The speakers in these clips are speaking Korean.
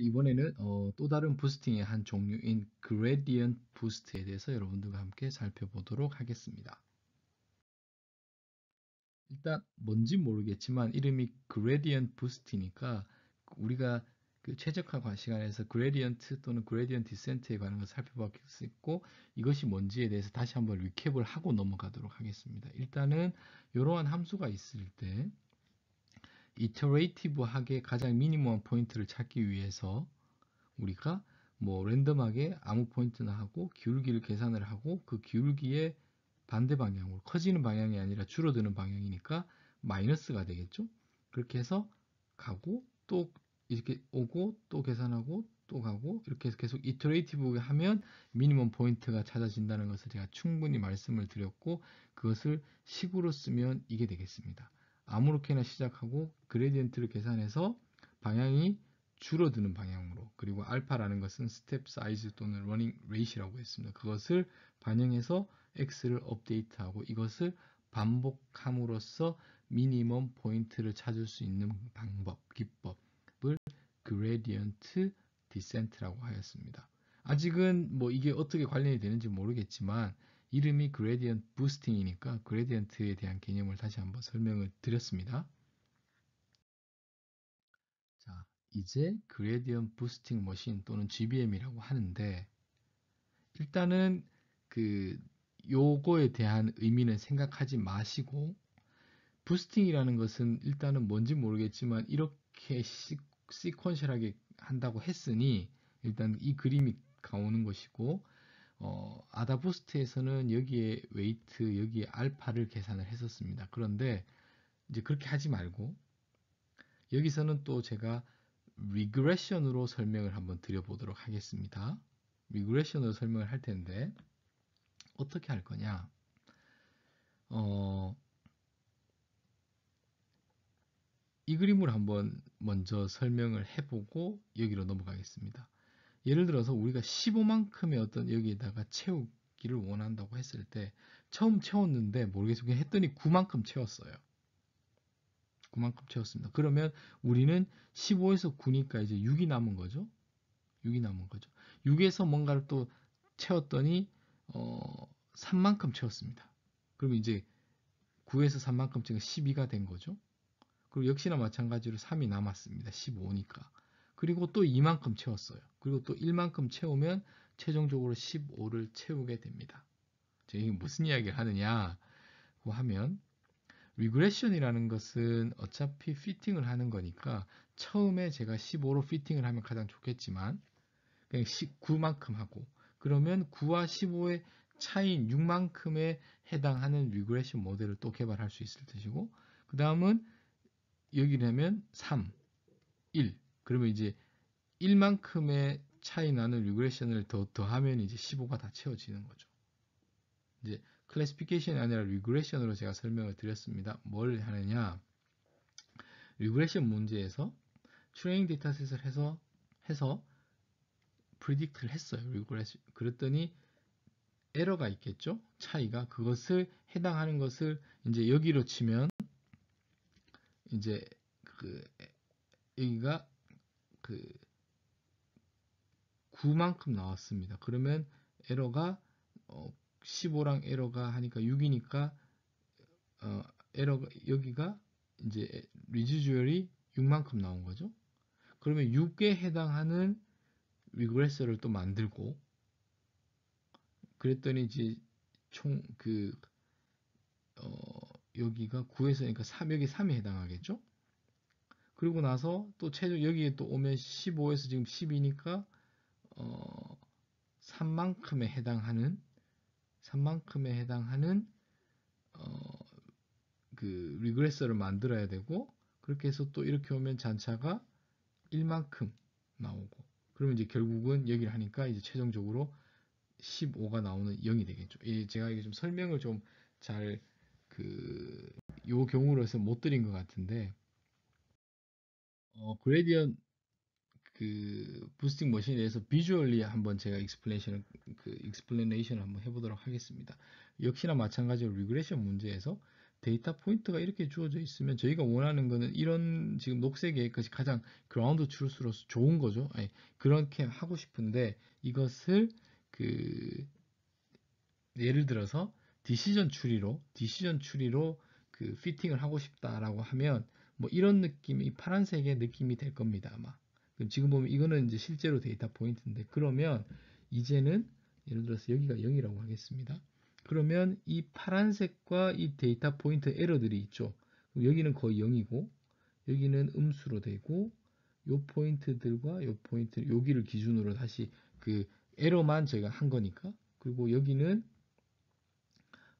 이번에는 어, 또 다른 부스팅의 한 종류인 gradient boost에 대해서 여러분들과 함께 살펴보도록 하겠습니다. 일단 뭔지 모르겠지만 이름이 gradient boost니까 우리가 그 최적화관 시간에서 gradient 또는 gradient descent에 관한 것을 살펴볼 수 있고 이것이 뭔지에 대해서 다시 한번 리캡을 하고 넘어가도록 하겠습니다. 일단은 이러한 함수가 있을 때 이터레이티브하게 가장 미니멈 포인트를 찾기 위해서 우리가 뭐 랜덤하게 아무 포인트나 하고 기울기를 계산을 하고 그 기울기의 반대 방향으로 커지는 방향이 아니라 줄어드는 방향이니까 마이너스가 되겠죠 그렇게 해서 가고 또 이렇게 오고 또 계산하고 또 가고 이렇게 해서 계속 이터레이티브 하면 미니멈 포인트가 찾아진다는 것을 제가 충분히 말씀을 드렸고 그것을 식으로 쓰면 이게 되겠습니다 아무렇게나 시작하고 그레디언트를 계산해서 방향이 줄어드는 방향으로 그리고 알파라는 것은 스텝 사이즈 또는 러닝 레이시라고 했습니다. 그것을 반영해서 x를 업데이트하고 이것을 반복함으로써 미니멈 포인트를 찾을 수 있는 방법, 기법을 그레디언트 디센트라고 하였습니다. 아직은 뭐 이게 어떻게 관련이 되는지 모르겠지만 이름이 그레디언 i e n t 이니까그레디언트에 대한 개념을 다시 한번 설명을 드렸습니다. 자, 이제 그레디언 i e n t 머신 또는 GBM이라고 하는데 일단은 그 요거에 대한 의미는 생각하지 마시고 부스팅이라는 것은 일단은 뭔지 모르겠지만 이렇게 시, 시퀀셜하게 한다고 했으니 일단 이 그림이 가오는 것이고 어, 아다포스트에서는 여기에 웨이트, 여기에 알파를 계산을 했었습니다. 그런데 이제 그렇게 하지 말고 여기서는 또 제가 리그레션으로 설명을 한번 드려보도록 하겠습니다. 리그레션으로 설명을 할 텐데 어떻게 할 거냐? 어, 이 그림을 한번 먼저 설명을 해보고 여기로 넘어가겠습니다. 예를 들어서 우리가 15만큼의 어떤 여기에다가 채우기를 원한다고 했을 때 처음 채웠는데 모르겠어요. 그냥 했더니 9만큼 채웠어요. 9만큼 채웠습니다. 그러면 우리는 15에서 9니까 이제 6이 남은 거죠. 6이 남은 거죠. 6에서 뭔가를 또 채웠더니 어, 3만큼 채웠습니다. 그럼 이제 9에서 3만큼 채우니까 12가 된 거죠. 그리고 역시나 마찬가지로 3이 남았습니다. 15니까. 그리고 또 2만큼 채웠어요. 그리고 또 1만큼 채우면 최종적으로 15를 채우게 됩니다. 이게 무슨 이야기를 하느냐고 하면 리그레션이라는 것은 어차피 피팅을 하는 거니까 처음에 제가 15로 피팅을 하면 가장 좋겠지만 그냥 9만큼 하고 그러면 9와 15의 차이인 6만큼에 해당하는 리그레션 모델을 또 개발할 수 있을 것이고 그 다음은 여기라면 3, 1 그러면 이제 1만큼의 차이 나는 리그레션을 더 더하면 이제 15가 다 채워지는 거죠. 이제 클래스피케이션이 아니라 리그레션으로 제가 설명을 드렸습니다. 뭘 하느냐? 리그레션 문제에서 트레이닝 데이터셋을 해서 해서 프리딕트를 했어요. 리그레션. 그랬더니 에러가 있겠죠? 차이가 그것을 해당하는 것을 이제 여기로 치면 이제 그 여기가 그 9만큼 나왔습니다. 그러면 에러가 어 15랑 에러가 하니까 6이니까 어 에러가 여기가 이제 리지주얼이 6만큼 나온 거죠. 그러면 6에 해당하는 리그레서를 또 만들고 그랬더니 이제 총그 어, 여기가 9에서 니까 3, 여기 3에 해당하겠죠? 그리고 나서 또 최종 여기에 또 오면 15에서 지금 10이니까 어 3만큼에 해당하는 3만큼에 해당하는 어 그 리그레서를 만들어야 되고 그렇게 해서 또 이렇게 오면 잔차가 1만큼 나오고 그러면 이제 결국은 여기를 하니까 이제 최종적으로 15가 나오는 0이 되겠죠. 이 예, 제가 이게 좀 설명을 좀 잘 그 요 경우로서 해못 드린 것 같은데 어, 그레디언 그 부스팅 머신에 대해서 비주얼리 한번 제가 익스플레이션을 그 익스플레이션을 한번 해보도록 하겠습니다. 역시나 마찬가지로 리그레션 문제에서 데이터 포인트가 이렇게 주어져 있으면 저희가 원하는 거는 이런 지금 녹색의 것이 가장 그라운드 추스로서 좋은 거죠. 아니, 그렇게 하고 싶은데 이것을 그 예를 들어서 디시전 추리로 디시전 추리로 그 피팅을 하고 싶다라고 하면 뭐 이런 느낌이 파란색의 느낌이 될 겁니다 아마 그럼 지금 보면 이거는 이제 실제로 데이터 포인트인데 그러면 이제는 예를 들어서 여기가 0이라고 하겠습니다 그러면 이 파란색과 이 데이터 포인트 에러들이 있죠 여기는 거의 0이고 여기는 음수로 되고 요 포인트들과 요 포인트 여기를 기준으로 다시 그 에러만 저희가 한 거니까 그리고 여기는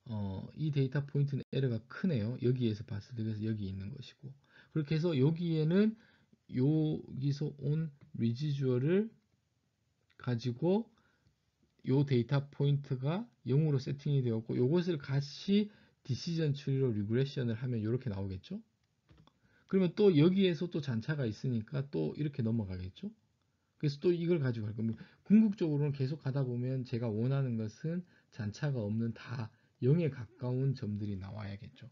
어, 이 데이터 포인트는 에러가 크네요 여기에서 봤을 때 그래서 여기 있는 것이고 그렇게 해서 여기에는 여기서 온 리지주얼을 가지고 요 데이터 포인트가 0으로 세팅이 되었고 요것을 같이 디시전 추리로 리그레션을 하면 이렇게 나오겠죠 그러면 또 여기에서 또 잔차가 있으니까 또 이렇게 넘어가겠죠 그래서 또 이걸 가지고 갈 겁니다 궁극적으로는 계속 가다 보면 제가 원하는 것은 잔차가 없는 다 0에 가까운 점들이 나와야겠죠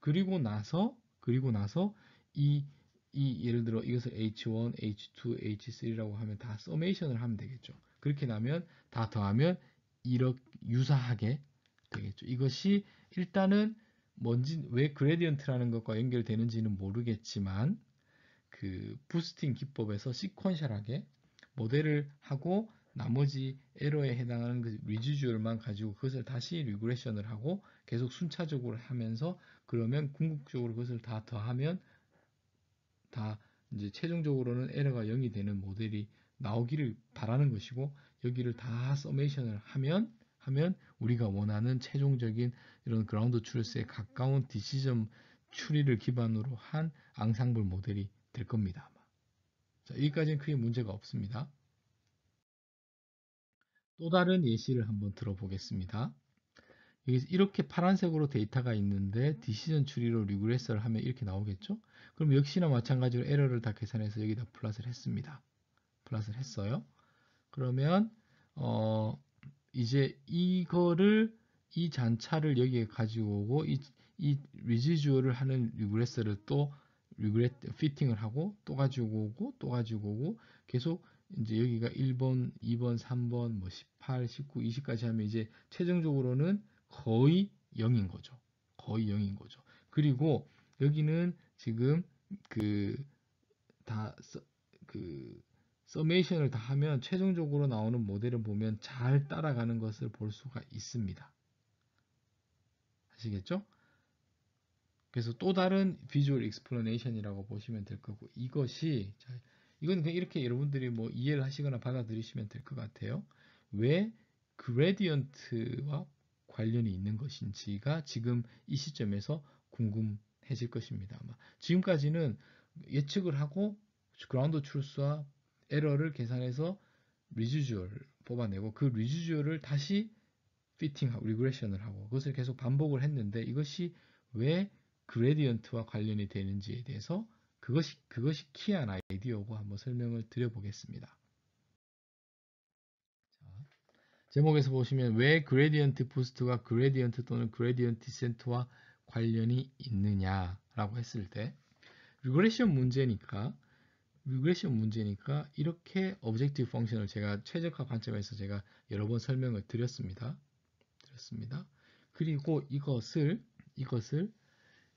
그리고 나서 그리고 나서 이, 이 예를 들어 이것을 h1, h2, h3라고 하면 다 서메이션을 하면 되겠죠. 그렇게 나면 다 더하면 이렇게 유사하게 되겠죠. 이것이 일단은 뭔지 왜 그레디언트라는 것과 연결되는지는 모르겠지만 그 부스팅 기법에서 시퀀셜하게 모델을 하고 나머지 에러에 해당하는 그 리지주얼만 가지고 그것을 다시 리그레션을 하고 계속 순차적으로 하면서 그러면 궁극적으로 그것을 다 더하면 다 이제 최종적으로는 에러가 0이 되는 모델이 나오기를 바라는 것이고 여기를 다 서메이션을 하면 하면 우리가 원하는 최종적인 이런 그라운드 트루스에 가까운 디시점 추리를 기반으로 한 앙상블 모델이 될 겁니다. 자, 여기까지는 크게 문제가 없습니다. 또 다른 예시를 한번 들어보겠습니다. 여기서 이렇게 파란색으로 데이터가 있는데 디시전 추리로 리그레스를 하면 이렇게 나오겠죠? 그럼 역시나 마찬가지로 에러를 다 계산해서 여기다 플러스를 했습니다. 플러스를 했어요. 그러면 어 이제 이거를 이 잔차를 여기에 가지고 오고 이, 이 리지주얼을 하는 리그레스를또 리그레 피팅을 하고 또 가지고 오고 또 가지고 오고 계속 이제 여기가 1번, 2번, 3번, 뭐 18, 19, 20까지 하면 이제 최종적으로는 거의 0인 거죠. 거의 0인 거죠. 그리고 여기는 지금 그 다 그 서메이션을 그 다 하면 최종적으로 나오는 모델을 보면 잘 따라가는 것을 볼 수가 있습니다. 아시겠죠? 그래서 또 다른 비주얼 익스플로네이션이라고 보시면 될 거고 이것이 이건 그냥 이렇게 여러분들이 뭐 이해를 하시거나 받아들이시면 될 것 같아요. 왜 그레디언트와 관련이 있는 것인지가 지금 이 시점에서 궁금해질 것입니다. 아마 지금까지는 예측을 하고 그라운드 출수와 에러를 계산해서 리주주얼 뽑아내고 그 리주주얼을 다시 피팅하고 리그레션을 하고 그것을 계속 반복을 했는데 이것이 왜 그레디언트와 관련이 되는지에 대해서 그것이, 그것이 키한 아이디어고 한번 설명을 드려보겠습니다. 자, 제목에서 보시면 왜 그레디언트 부스트가 그레디언트 또는 그레디언트 센트와 관련이 있느냐라고 했을 때 리그레션 문제니까 리그레션 문제니까 이렇게 오브젝트 펑션을 제가 최적화 관점에서 제가 여러 번 설명을 드렸습니다. 드렸습니다. 그리고 이것을 이것을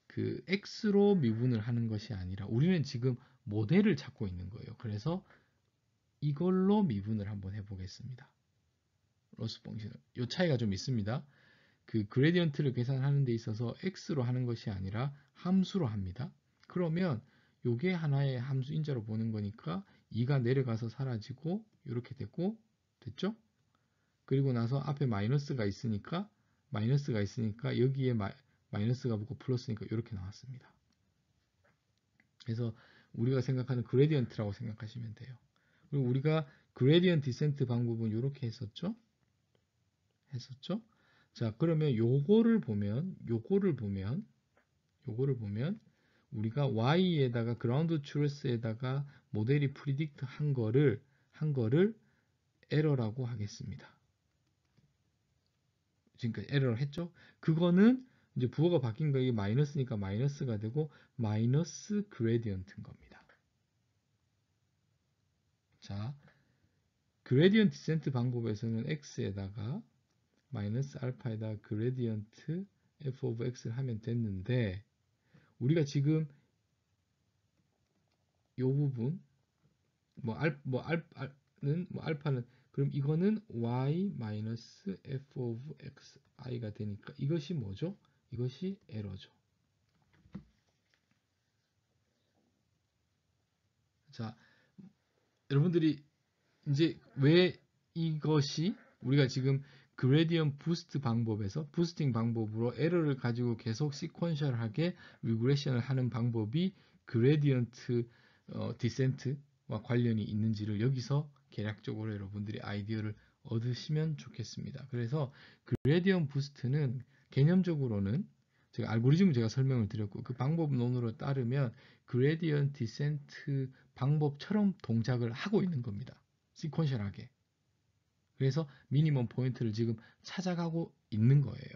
그 x로 미분을 하는 것이 아니라 우리는 지금 모델을 찾고 있는 거예요. 그래서 이걸로 미분을 한번 해보겠습니다. 로스 펑션을. 이 차이가 좀 있습니다. 그 그레디언트를 계산하는 데 있어서 x로 하는 것이 아니라 함수로 합니다. 그러면 요게 하나의 함수 인자로 보는 거니까 2가 내려가서 사라지고 이렇게 됐고 됐죠? 그리고 나서 앞에 마이너스가 있으니까 마이너스가 있으니까 여기에 마, 마이너스가 붙고 플러스니까 이렇게 나왔습니다. 그래서 우리가 생각하는 그레디언트라고 생각하시면 돼요. 그리고 우리가 그레디언트 디센트 방법은 이렇게 했었죠? 했었죠? 자, 그러면 요거를 보면 요거를 보면 요거를 보면 우리가 y에다가 ground t r u t h 에다가 모델이 predict 한 거를 한 거를 e r r o r 라고 하겠습니다. 지금까지 error 했죠? 그거는 이제 부호가 바뀐 거 이게 마이너스니까 마이너스가 되고 마이너스 그레디언트인 겁니다. 자, 그레디언트 디센트 방법에서는 x에다가 마이너스 알파에다가 그레디언트 f of x를 하면 됐는데 우리가 지금 이 부분 뭐알뭐 알파는 뭐, 뭐 알파는 그럼 이거는 y 마이너스 f of x i가 되니까 이것이 뭐죠? 이것이 에러죠. 자, 여러분들이 이제 왜 이것이 우리가 지금 그레디언 부스트 방법에서 부스팅 방법으로 에러를 가지고 계속 시퀀셜하게 리그레션을 하는 방법이 그레디언트 어, 디센트와 관련이 있는지를 여기서 개략적으로 여러분들이 아이디어를 얻으시면 좋겠습니다. 그래서 그레디언 부스트는 개념적으로는 제가 알고리즘 제가 설명을 드렸고 그 방법론으로 따르면 그레디언 디센트 방법처럼 동작을 하고 있는 겁니다. 시퀀셜하게. 그래서 미니멈 포인트를 지금 찾아가고 있는 거예요.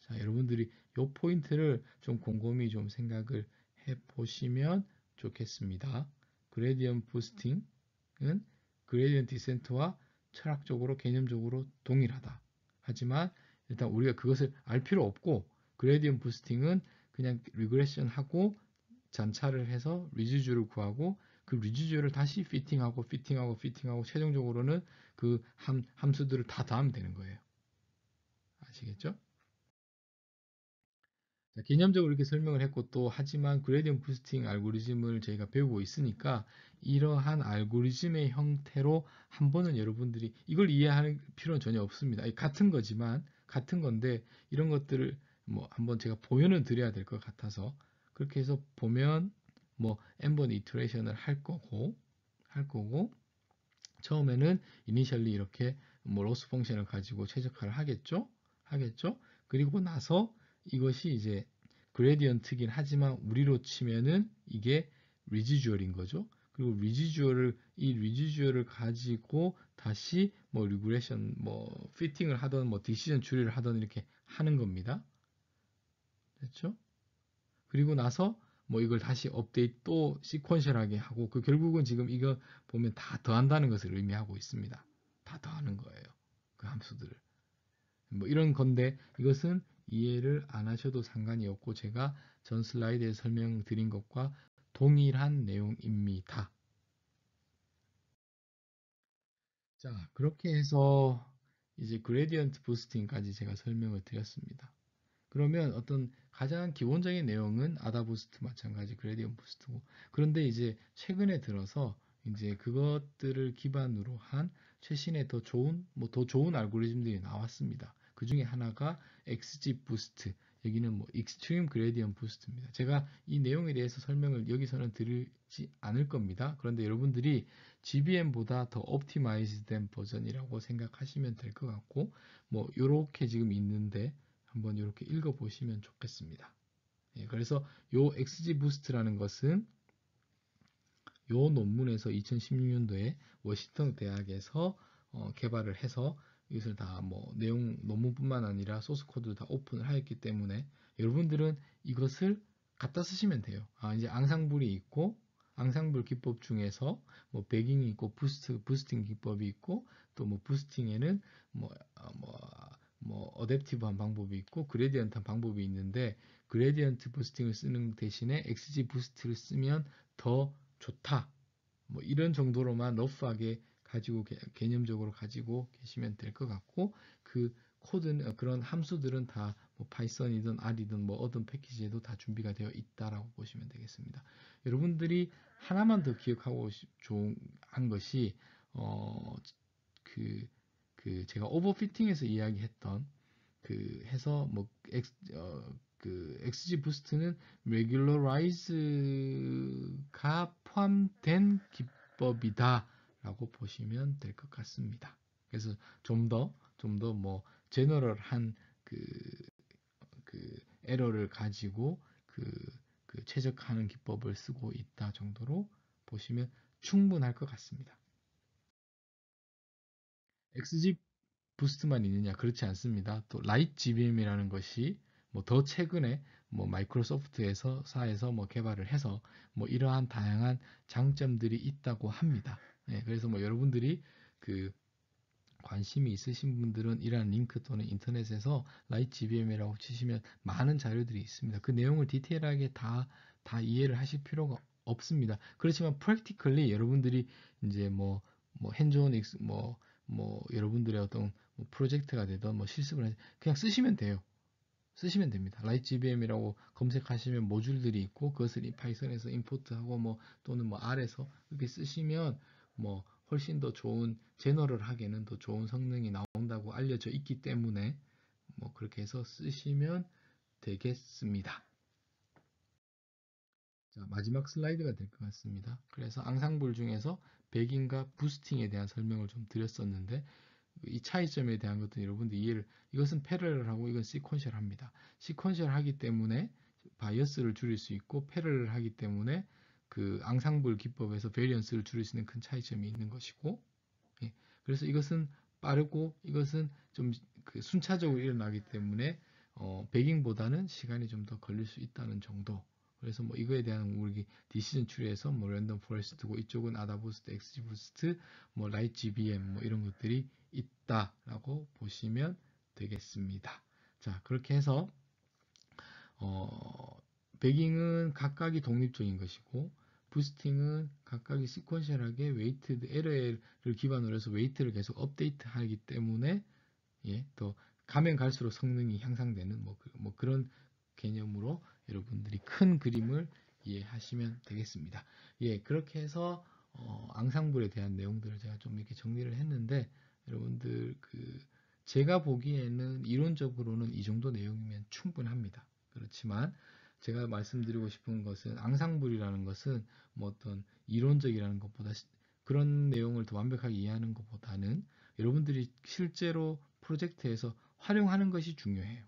자, 여러분들이 요 포인트를 좀 곰곰이 좀 생각을 해 보시면 좋겠습니다. 그레디언 부스팅은 그레디언 디센트와 철학적으로 개념적으로 동일하다. 하지만 일단 우리가 그것을 알 필요 없고 그레디언 부스팅은 그냥 리그레션 하고 잔차를 해서 리지주를 구하고 그 리지주를 다시 피팅하고 피팅하고 피팅하고 최종적으로는 그 함, 함수들을 다 다하면 되는 거예요. 아시겠죠? 개념적으로 이렇게 설명을 했고 또 하지만 그레디언 부스팅 알고리즘을 저희가 배우고 있으니까 이러한 알고리즘의 형태로 한 번은 여러분들이 이걸 이해할 필요는 전혀 없습니다. 같은 거지만 같은 건데 이런 것들을 뭐 한번 제가 보여은 드려야 될 것 같아서 그렇게 해서 보면 뭐 n번 이트레이션을할 거고 할 거고 처음에는 이니셜리 이렇게 뭐 로스 펑션을 가지고 최적화를 하겠죠 하겠죠 그리고 나서 이것이 이제 그레디언트긴 하지만 우리로 치면은 이게 리지주얼인 거죠. 그리고 리지주얼을 이 리지주얼을 가지고 다시 뭐 리그레션 뭐 피팅을 하던 뭐 디시전 추리를 하던 이렇게 하는 겁니다. 됐죠? 그리고 나서 뭐 이걸 다시 업데이트 또 시퀀셜하게 하고 그 결국은 지금 이거 보면 다 더한다는 것을 의미하고 있습니다. 다 더하는 거예요. 그 함수들을. 뭐 이런 건데 이것은 이해를 안 하셔도 상관이 없고 제가 전 슬라이드에 설명드린 것과 동일한 내용입니다. 자, 그렇게 해서 이제 그레디언트 부스팅까지 제가 설명을 드렸습니다. 그러면 어떤 가장 기본적인 내용은 아다 부스트 마찬가지 그레디언트 부스트고 그런데 이제 최근에 들어서 이제 그것들을 기반으로 한 최신의 더 좋은 뭐 더 좋은 알고리즘들이 나왔습니다. 그 중에 하나가 XG 부스트. 여기는 뭐 Gradient b o o s t 입니다 제가 이 내용에 대해서 설명을 여기서는 드리지 않을 겁니다. 그런데 여러분들이 GBM보다 더 옵티마이즈된 버전이라고 생각하시면 될 것 같고 뭐이렇게 지금 있는데 한번 이렇게 읽어 보시면 좋겠습니다. 예, 그래서 요 XG b o o s t 라는 것은 요 논문에서 2016년도에 워싱턴 대학에서 어, 개발을 해서 이것을 다뭐 내용 논문뿐만 아니라 소스 코드도 다 오픈을 하였기 때문에 여러분들은 이것을 갖다 쓰시면 돼요. 아, 이제 앙상블이 있고 앙상블 기법 중에서 뭐 배깅이 있고 부스트 부스팅 기법이 있고 또 뭐 부스팅에는 뭐, 아, 뭐 뭐, 뭐 어댑티브한 방법이 있고 그레디언트한 방법이 있는데 그레디언트 부스팅을 쓰는 대신에 XG 부스트를 쓰면 더 좋다. 뭐 이런 정도로만 러프하게 가지고 개념적으로 가지고 계시면 될 것 같고 그 코드는 어, 그런 함수들은 다 뭐 파이썬이든 R이든 뭐 어떤 패키지에도 다 준비가 되어 있다라고 보시면 되겠습니다. 여러분들이 하나만 더 기억하고 좋은 한 것이 어 그 그 제가 오버피팅에서 이야기했던 그 해서 뭐 엑스, 어, 그 XG 부스트는 r e g 라이즈가 포함된 기법이다. 라고 보시면 될 것 같습니다. 그래서 좀 더 좀 더 뭐 제너럴한 그, 그 에러를 가지고 그, 그 최적화하는 기법을 쓰고 있다 정도로 보시면 충분할 것 같습니다. XG 부스트만 있느냐 그렇지 않습니다. 또 라이트 GBM이라는 것이 뭐 더 최근에 뭐 마이크로소프트에서 사에서 뭐 개발을 해서 뭐 이러한 다양한 장점들이 있다고 합니다. 네, 그래서 뭐 여러분들이 그 관심이 있으신 분들은 이러한 링크 또는 인터넷에서 라이트GBM이라고 치시면 많은 자료들이 있습니다. 그 내용을 디테일하게 다, 다 이해를 하실 필요가 없습니다. 그렇지만 프랙티컬리 여러분들이 이제 뭐, 뭐 핸즈온 뭐, 뭐 여러분들의 어떤 뭐 프로젝트가 되던 뭐 실습을 하시, 그냥 쓰시면 돼요. 쓰시면 됩니다. 라이트GBM이라고 검색하시면 모듈들이 있고 그것을 파이썬에서 임포트하고 뭐 또는 뭐 R에서 이렇게 쓰시면 뭐 훨씬 더 좋은 제너럴하기에는더 좋은 성능이 나온다고 알려져 있기 때문에 뭐 그렇게 해서 쓰시면 되겠습니다. 자, 마지막 슬라이드가 될 것 같습니다. 그래서 앙상블 중에서 백인과 부스팅에 대한 설명을 좀 드렸었는데 이 차이점에 대한 것도 여러분들 이해를 이것은 패럴하고 이건 시퀀셜합니다. 시퀀셜하기 때문에 바이어스를 줄일 수 있고 패럴을 하기 때문에 그 앙상블 기법에서 베리언스를 줄일 수 있는 큰 차이점이 있는 것이고 예. 그래서 이것은 빠르고 이것은 좀그 순차적으로 일어나기 때문에 어, 백잉보다는 시간이 좀 더 걸릴 수 있다는 정도 그래서 뭐 이거에 대한 우리 디시전 추리에서 뭐 랜덤 포레스트고 이쪽은 아다보스트, 엑스부스트, 뭐 라이트 GBM 뭐 이런 것들이 있다라고 보시면 되겠습니다. 자 그렇게 해서 어, 배깅은 각각이 독립적인 것이고 부스팅은 각각이 시퀀셜하게 웨이트드 LL을 기반으로 해서 웨이트를 계속 업데이트하기 때문에 예, 더 가면 갈수록 성능이 향상되는 뭐, 그, 뭐 그런 개념으로 여러분들이 큰 그림을 이해하시면 되겠습니다. 예, 그렇게 해서 어, 앙상블에 대한 내용들을 제가 좀 이렇게 정리를 했는데 여러분들 그 제가 보기에는 이론적으로는 이 정도 내용이면 충분합니다. 그렇지만 제가 말씀드리고 싶은 것은 앙상블이라는 것은 뭐 어떤 이론적이라는 것보다 그런 내용을 더 완벽하게 이해하는 것보다는 여러분들이 실제로 프로젝트에서 활용하는 것이 중요해요.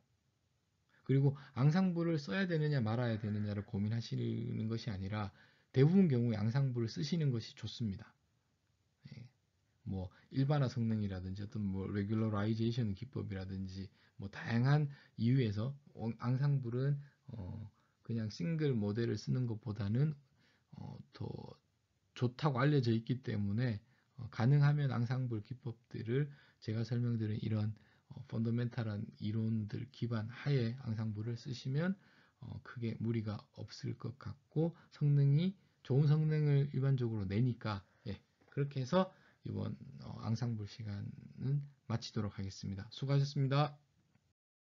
그리고 앙상블을 써야 되느냐 말아야 되느냐를 고민하시는 것이 아니라 대부분 경우 양상부를 쓰시는 것이 좋습니다. 예. 뭐 일반화 성능이라든지 어떤 뭐 레귤러라이제이션 기법이라든지 뭐 다양한 이유에서 앙상블은 어 그냥 싱글 모델을 쓰는 것보다는 어, 더 좋다고 알려져 있기 때문에 어, 가능하면 앙상블 기법들을 제가 설명드린 이런 어, 펀더멘탈한 이론들 기반 하에 앙상블을 쓰시면 어, 크게 무리가 없을 것 같고 성능이 좋은 성능을 일반적으로 내니까 예, 그렇게 해서 이번 어, 앙상블 시간은 마치도록 하겠습니다. 수고하셨습니다.